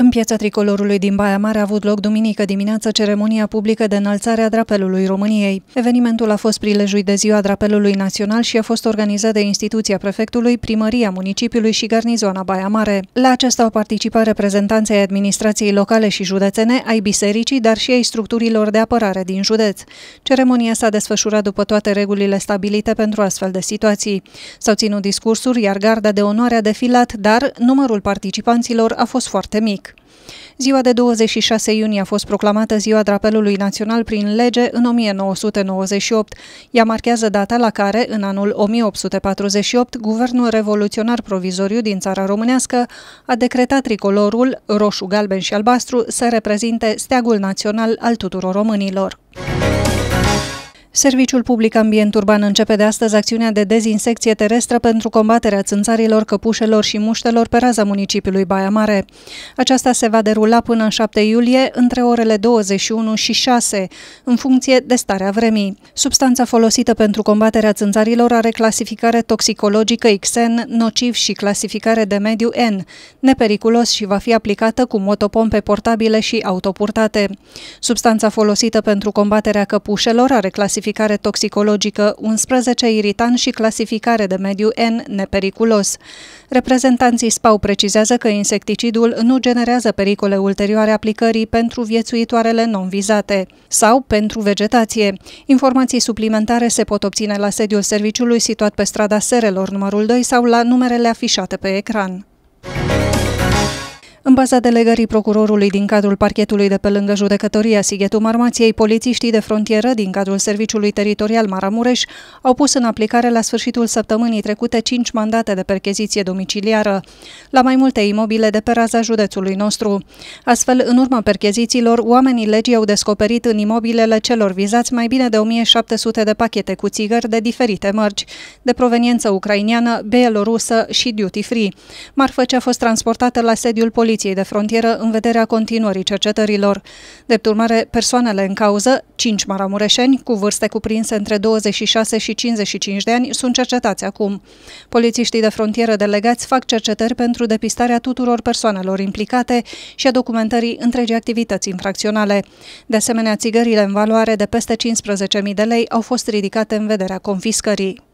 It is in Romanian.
În piața tricolorului din Baia Mare a avut loc duminică dimineață ceremonia publică de înălțare a drapelului României. Evenimentul a fost prilejuit de ziua drapelului național și a fost organizat de instituția prefectului, primăria municipiului și garnizoana Baia Mare. La acesta au participat reprezentanții administrației locale și județene, ai bisericii, dar și ai structurilor de apărare din județ. Ceremonia s-a desfășurat după toate regulile stabilite pentru astfel de situații. S-au ținut discursuri, iar garda de onoare a defilat, dar numărul participanților a fost foarte mic. Ziua de 26 iunie a fost proclamată Ziua Drapelului Național prin lege în 1998. Ea marchează data la care, în anul 1848, Guvernul Revoluționar Provizoriu din țara românească a decretat tricolorul roșu, galben și albastru să reprezinte steagul național al tuturor românilor. Serviciul Public Ambient Urban începe de astăzi acțiunea de dezinsecție terestră pentru combaterea țânțarilor, căpușelor și muștelor pe raza municipiului Baia Mare. Aceasta se va derula până în 7 iulie, între orele 21 și 6, în funcție de starea vremii. Substanța folosită pentru combaterea țânțarilor are clasificare toxicologică XN, nociv și clasificare de mediu N, nepericulos și va fi aplicată cu motopompe portabile și autopurtate. Substanța folosită pentru combaterea căpușelor are clasificare clasificare toxicologică 11 iritan și clasificare de mediu N nepericulos. Reprezentanții SPAU precizează că insecticidul nu generează pericole ulterioare aplicării pentru viețuitoarele non-vizate sau pentru vegetație. Informații suplimentare se pot obține la sediul serviciului situat pe strada Serelor numărul 2 sau la numerele afișate pe ecran. În baza delegării procurorului din cadrul parchetului de pe lângă judecătoria Sighetu Marmației, polițiștii de frontieră din cadrul Serviciului Teritorial Maramureș au pus în aplicare la sfârșitul săptămânii trecute cinci mandate de percheziție domiciliară la mai multe imobile de pe raza județului nostru. Astfel, în urma perchezițiilor, oamenii legii au descoperit în imobilele celor vizați mai bine de 1700 de pachete cu țigări de diferite mărci, de proveniență ucraineană, bielorusă și duty-free. Marfă ce a fost transportată la sediul poliției Poliției de Frontieră în vederea continuării cercetărilor. Drept urmare, persoanele în cauză, 5 maramureșeni cu vârste cuprinse între 26 și 55 de ani, sunt cercetați acum. Polițiștii de frontieră delegați fac cercetări pentru depistarea tuturor persoanelor implicate și a documentării întregii activități infracționale. De asemenea, țigările în valoare de peste 15.000 de lei au fost ridicate în vederea confiscării.